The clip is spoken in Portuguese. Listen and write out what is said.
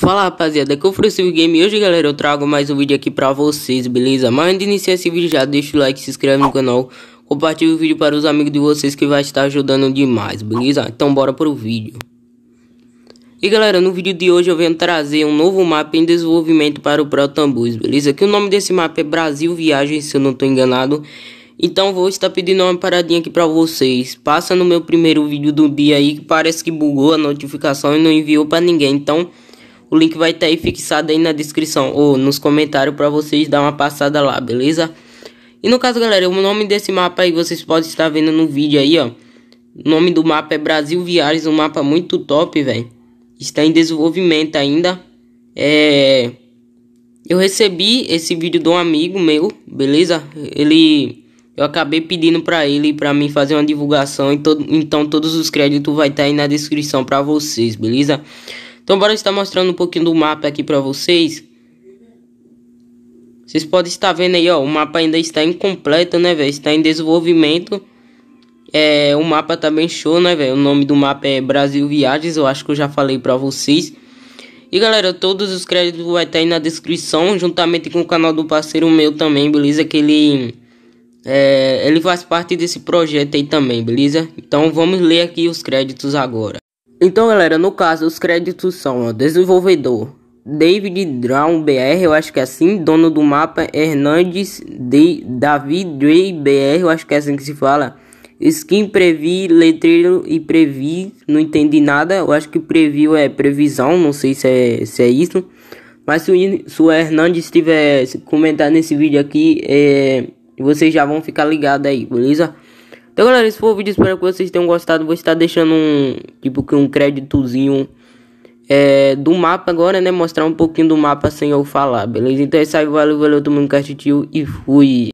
Fala rapaziada, que eu Fruscio Game e hoje galera eu trago mais um vídeo aqui pra vocês, beleza? Mas antes de iniciar esse vídeo já deixa o like, se inscreve no canal, compartilha o vídeo para os amigos de vocês que vai estar ajudando demais, beleza? Então bora pro vídeo. E galera, no vídeo de hoje eu venho trazer um novo mapa em desenvolvimento para o Protambus, beleza? Que o nome desse mapa é Brasil Viagem, se eu não tô enganado. Então vou estar pedindo uma paradinha aqui para vocês. Passa no meu primeiro vídeo do dia aí que parece que bugou a notificação e não enviou para ninguém, então... O link vai estar tá aí fixado aí na descrição ou nos comentários para vocês dar uma passada lá, beleza? E no caso, galera, o nome desse mapa aí vocês podem estar vendo no vídeo aí, ó. O nome do mapa é Brasil Viários, um mapa muito top, velho. Está em desenvolvimento ainda. É... Eu recebi esse vídeo de um amigo meu, beleza? Ele... Eu acabei pedindo para ele para mim fazer uma divulgação, to... então todos os créditos vai estar tá aí na descrição para vocês, beleza? Então bora estar mostrando um pouquinho do mapa aqui para vocês. Vocês podem estar vendo aí, ó, o mapa ainda está incompleto, né, velho? Está em desenvolvimento. É, o mapa tá bem show, né, velho? O nome do mapa é Brasil Viagens, eu acho que eu já falei pra vocês. E galera, todos os créditos vai estar aí na descrição, juntamente com o canal do parceiro meu também, beleza? Que ele, é, ele faz parte desse projeto aí também, beleza? Então vamos ler aqui os créditos agora. Então, galera, no caso, os créditos são ó, desenvolvedor David Drown BR, eu acho que é assim, dono do mapa Hernandes de David Dre BR, eu acho que é assim que se fala. Skin previ, letreiro e previ, não entendi nada. Eu acho que previu é previsão, não sei se é, se é isso. Mas se, se o Hernandes estiver comentando nesse vídeo aqui, é, vocês já vão ficar ligados aí, beleza? Então, galera, esse foi o vídeo. Espero que vocês tenham gostado. Vou estar deixando um, tipo, que um créditozinho é, do mapa agora, né? Mostrar um pouquinho do mapa sem eu falar, beleza? Então é isso aí. Valeu, valeu, todo mundo que assistiu e fui.